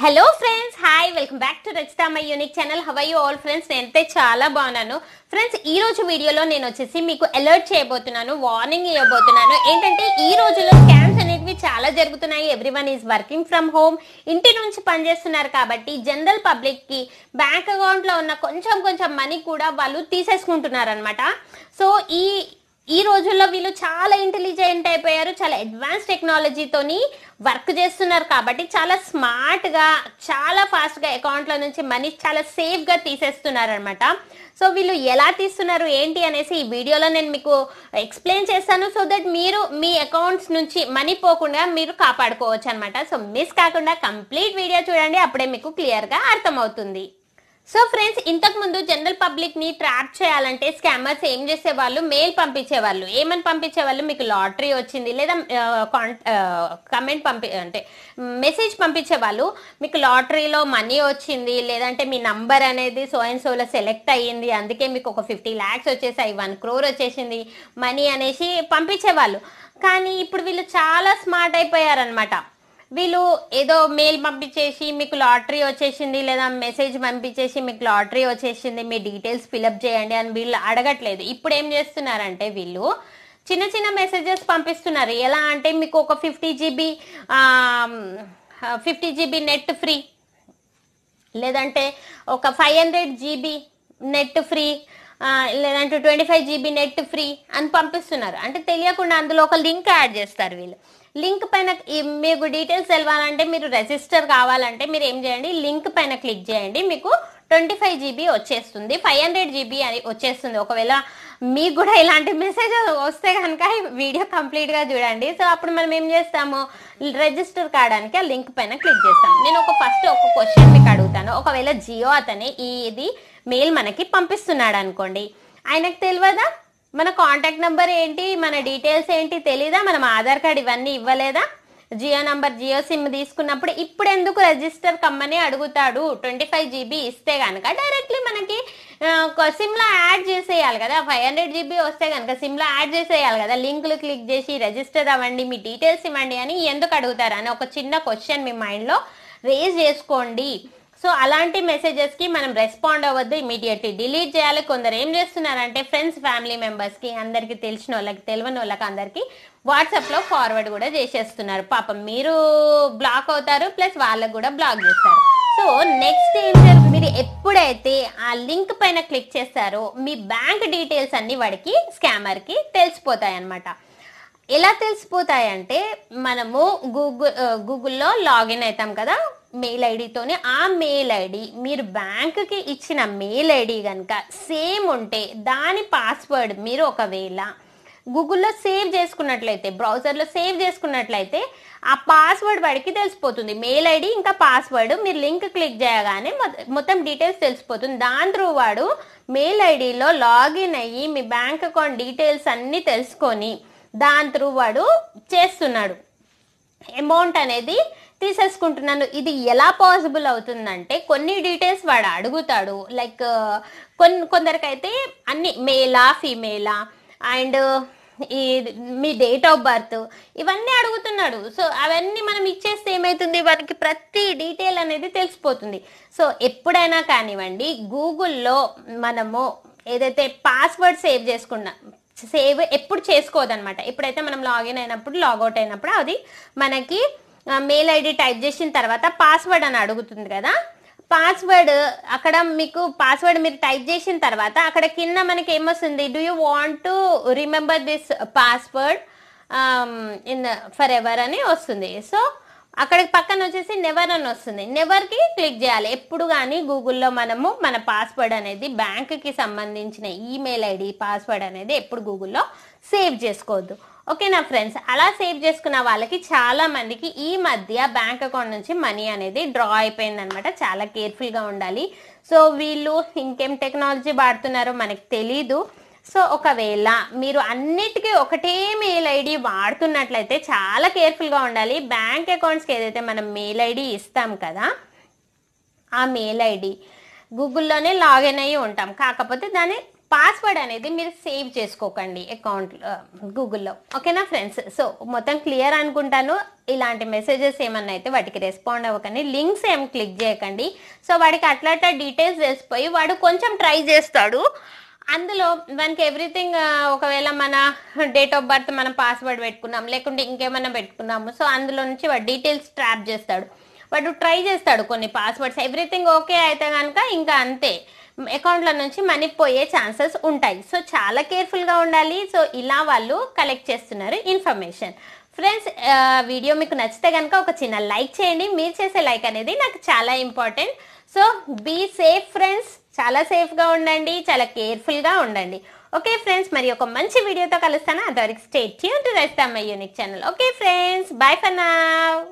hello friends hi welcome back to Rachita my unique channel how are all friends నేనైతే చాలా బాగున్నాను friends ఈ రోజు వీడియోలో నేను వచ్చేసి మీకు అలర్ట్ చేయబోతున్నాను వార్నింగ్ ఇవ్వబోతున్నాను ఏంటంటే ఈ రోజుల్లో స్కామ్స్ అనేవి చాలా జరుగుతున్నాయి one is working from home ఇంటి నుంచి పనిచేస్తున్నారు కాబట్టి జనరల్ పబ్లిక్కి బ్యాంక్ అకౌంట్లో ఉన్న కొంచెం కొంచెం మనీ కూడా వాళ్ళు తీసేసుకుంటున్నారు అనమాట సో ఈ ఈ రోజుల్లో వీళ్ళు చాలా ఇంటెలిజెంట్ అయిపోయారు చాలా అడ్వాన్స్ టెక్నాలజీతోని వర్క్ చేస్తున్నారు కాబట్టి చాలా స్మార్ట్గా చాలా ఫాస్ట్గా అకౌంట్లో నుంచి మనీ చాలా సేఫ్గా తీసేస్తున్నారు అనమాట సో వీళ్ళు ఎలా తీస్తున్నారు ఏంటి అనేసి ఈ వీడియోలో నేను మీకు ఎక్స్ప్లెయిన్ చేస్తాను సో దట్ మీరు మీ అకౌంట్స్ నుంచి మనీ పోకుండా మీరు కాపాడుకోవచ్చు అనమాట సో మిస్ కాకుండా కంప్లీట్ వీడియో చూడండి అప్పుడే మీకు క్లియర్గా అర్థమవుతుంది సో ఫ్రెండ్స్ ఇంతకు ముందు జనరల్ పబ్లిక్ ని ట్రాప్ చేయాలంటే స్కామర్స్ ఏం చేసేవాళ్ళు మెయిల్ పంపించేవాళ్ళు ఏమని పంపించేవాళ్ళు మీకు లాటరీ వచ్చింది లేదా కమెంట్ పంపి అంటే మెసేజ్ పంపించేవాళ్ళు మీకు లాటరీలో మనీ వచ్చింది లేదంటే మీ నంబర్ అనేది సో అండ్ సోలో సెలెక్ట్ అయ్యింది అందుకే మీకు ఒక ఫిఫ్టీ ల్యాక్స్ వచ్చేసాయి వన్ క్రోర్ వచ్చేసింది మనీ అనేసి పంపించేవాళ్ళు కానీ ఇప్పుడు వీళ్ళు చాలా స్మార్ట్ అయిపోయారనమాట వీళ్ళు ఏదో మెయిల్ పంపించేసి మీకు లాటరీ వచ్చేసింది లేదా మెసేజ్ పంపించేసి మీకు లాటరీ వచ్చేసింది మీ డీటెయిల్స్ ఫిలప్ చేయండి అని వీళ్ళు అడగట్లేదు ఇప్పుడు ఏం చేస్తున్నారంటే వీళ్ళు చిన్న చిన్న మెసేజెస్ పంపిస్తున్నారు ఎలా అంటే మీకు ఒక fifty GB fifty GB net free లేదంటే ఒక five hundred GB net free లేదంటే twenty five GB net free అని పంపిస్తున్నారు అంటే తెలియకుండా అందులో ఒక లింక్ యాడ్ చేస్తారు వీళ్ళు లింక్ పైన మీకు డీటెయిల్స్ తెలవాలంటే మీరు రెజిస్టర్ కావాలంటే మీరు ఏం చేయండి లింక్ పైన క్లిక్ చేయండి మీకు ట్వంటీ ఫైవ్ జీబీ వచ్చేస్తుంది ఫైవ్ హండ్రెడ్ జీబీ అని వచ్చేస్తుంది ఒకవేళ మీకు కూడా ఇలాంటి మెసేజ్ వస్తే కనుక వీడియో కంప్లీట్గా చూడండి సో అప్పుడు మనం ఏం చేస్తాము రిజిస్టర్ కావడానికి ఆ లింక్ పైన క్లిక్ చేస్తాం నేను ఒక ఒకవేళ జియో అతనే ఇది మెయిల్ మనకి పంపిస్తున్నాడు అనుకోండి ఆయనకు తెలియదా మన కాంటాక్ట్ నెంబర్ ఏంటి మన డీటెయిల్స్ ఏంటి తెలీదా మనం ఆధార్ కార్డ్ ఇవన్నీ ఇవ్వలేదా జియో నంబర్ జియో సిమ్ తీసుకున్నప్పుడు ఇప్పుడు ఎందుకు రిజిస్టర్ కమ్మని అడుగుతాడు ట్వంటీ ఫైవ్ జీబీ ఇస్తే కనుక డైరెక్ట్లీ మనకి సిమ్లో యాడ్ చేసేయాలి కదా ఫైవ్ హండ్రెడ్ జీబీ వస్తే కనుక సిమ్లో యాడ్ చేసేయాలి కదా లింకులు క్లిక్ చేసి రిజిస్టర్ అవ్వండి మీ డీటెయిల్స్ ఇవ్వండి అని ఎందుకు అడుగుతారు అని ఒక చిన్న క్వశ్చన్ మీ మైండ్లో రేజ్ చేసుకోండి సో అలాంటి మెసేజెస్కి మనం రెస్పాండ్ అవ్వద్దు ఇమీడియట్లీ డిలీట్ చేయాలి కొందరు ఏం చేస్తున్నారంటే ఫ్రెండ్స్ ఫ్యామిలీ కి అందరికీ తెలిసిన వాళ్ళకి తెలియని వాళ్ళకి అందరికీ వాట్సాప్లో ఫార్వర్డ్ కూడా చేసేస్తున్నారు పాపం మీరు బ్లాక్ అవుతారు ప్లస్ వాళ్ళకు కూడా బ్లాక్ చేస్తారు సో నెక్స్ట్ ఏం మీరు ఎప్పుడైతే ఆ లింక్ పైన క్లిక్ చేస్తారో మీ బ్యాంక్ డీటెయిల్స్ అన్ని వాడికి స్కామర్కి తెలిసిపోతాయి అన్నమాట ఎలా తెలిసిపోతాయంటే మనము గూగుల్ గూగుల్లో లాగిన్ అవుతాం కదా మెయిల్ ఐడితోనే ఆ మెయిల్ ఐడి మీరు బ్యాంకుకి ఇచ్చిన మెయిల్ ఐడి కనుక సేమ్ ఉంటే దాని పాస్వర్డ్ మీరు ఒకవేళ గూగుల్లో సేవ్ చేసుకున్నట్లయితే బ్రౌజర్లో సేవ్ చేసుకున్నట్లయితే ఆ పాస్వర్డ్ వాడికి తెలిసిపోతుంది మెయిల్ ఐడి ఇంకా పాస్వర్డ్ మీరు లింక్ క్లిక్ చేయగానే మొత్తం డీటెయిల్స్ తెలిసిపోతుంది దాని త్రూ వాడు మెయిల్ ఐడిలో లాగిన్ అయ్యి మీ బ్యాంక్ అకౌంట్ డీటెయిల్స్ అన్నీ తెలుసుకొని దాని త్రూ వాడు చేస్తున్నాడు అమౌంట్ అనేది తీసేసుకుంటున్నాను ఇది ఎలా పాసిబుల్ అవుతుందంటే కొన్ని డీటెయిల్స్ వాడు అడుగుతాడు లైక్ కొన్ని కొందరికైతే అన్ని మేలా ఫీమేలా అండ్ ఈ మీ డేట్ ఆఫ్ బర్త్ ఇవన్నీ అడుగుతున్నాడు సో అవన్నీ మనం ఇచ్చేస్తే ఏమవుతుంది వారికి ప్రతి డీటెయిల్ అనేది తెలిసిపోతుంది సో ఎప్పుడైనా కానివ్వండి గూగుల్లో మనము ఏదైతే పాస్వర్డ్ సేవ్ చేసుకున్నా సేవ్ ఎప్పుడు చేసుకోదనమాట ఎప్పుడైతే మనం లాగిన్ అయినప్పుడు లాగౌట్ అయినప్పుడు అది మనకి మెయిల్ ఐడి టైప్ చేసిన తర్వాత పాస్వర్డ్ అని అడుగుతుంది కదా పాస్వర్డ్ అక్కడ మీకు పాస్వర్డ్ మీరు టైప్ చేసిన తర్వాత అక్కడ కింద మనకి ఏమొస్తుంది do you want to remember this password in forever అని వస్తుంది సో అక్కడ పక్కన వచ్చేసి నెవర్ అని వస్తుంది నెవర్కి క్లిక్ చేయాలి ఎప్పుడు కానీ గూగుల్లో మనము మన పాస్వర్డ్ అనేది బ్యాంక్కి సంబంధించిన ఈమెయిల్ ఐడి పాస్వర్డ్ అనేది ఎప్పుడు గూగుల్లో సేవ్ చేసుకోవద్దు ఓకేనా ఫ్రెండ్స్ అలా సేవ్ చేసుకున్న వాళ్ళకి చాలా మందికి ఈ మధ్య బ్యాంక్ అకౌంట్ నుంచి మనీ అనేది డ్రా అయిపోయిందనమాట చాలా కేర్ఫుల్గా ఉండాలి సో వీళ్ళు ఇంకేం టెక్నాలజీ వాడుతున్నారో మనకు తెలీదు సో ఒకవేళ మీరు అన్నిటికీ ఒకటే మెయిల్ ఐడి వాడుతున్నట్లయితే చాలా కేర్ఫుల్గా ఉండాలి బ్యాంక్ అకౌంట్స్కి ఏదైతే మనం మెయిల్ ఐడి ఇస్తాం కదా ఆ మెయిల్ ఐడి గూగుల్లోనే లాగిన్ అయ్యి ఉంటాం కాకపోతే దాన్ని పాస్వర్డ్ అనేది మీరు సేవ్ చేసుకోకండి అకౌంట్ గూగుల్లో ఓకేనా ఫ్రెండ్స్ సో మొత్తం క్లియర్ అనుకుంటాను ఇలాంటి మెసేజెస్ ఏమన్నా అయితే వాటికి రెస్పాండ్ అవ్వకండి లింక్స్ ఏం క్లిక్ చేయకండి సో వాడికి అట్లా అట్లా డీటెయిల్స్ తెలిసిపోయి వాడు కొంచెం ట్రై చేస్తాడు అందులో మనకి ఎవ్రీథింగ్ ఒకవేళ మన డేట్ ఆఫ్ బర్త్ మనం పాస్వర్డ్ పెట్టుకున్నాం లేకుంటే ఇంకేమైనా పెట్టుకున్నాము సో అందులో నుంచి వాడు డీటెయిల్స్ ట్రాప్ చేస్తాడు వాడు ట్రై చేస్తాడు కొన్ని పాస్వర్డ్స్ ఎవ్రీథింగ్ ఓకే అయితే కనుక ఇంకా అంతే అకౌంట్లో నుంచి మనీ పోయే ఛాన్సెస్ ఉంటాయి సో చాలా కేర్ఫుల్గా ఉండాలి సో ఇలా వాళ్ళు కలెక్ట్ చేస్తున్నారు ఇన్ఫర్మేషన్ ఫ్రెండ్స్ వీడియో మీకు నచ్చితే కనుక ఒక చిన్న లైక్ చేయండి మీరు చేసే లైక్ అనేది నాకు చాలా important so be safe friends చాలా సేఫ్గా ఉండండి చాలా కేర్ఫుల్గా ఉండండి ఓకే ఫ్రెండ్స్ మరి ఒక మంచి వీడియోతో కలుస్తాను అంతవరకు స్టేట్ యూనిట్ రైస్తామై unique channel okay friends bye for now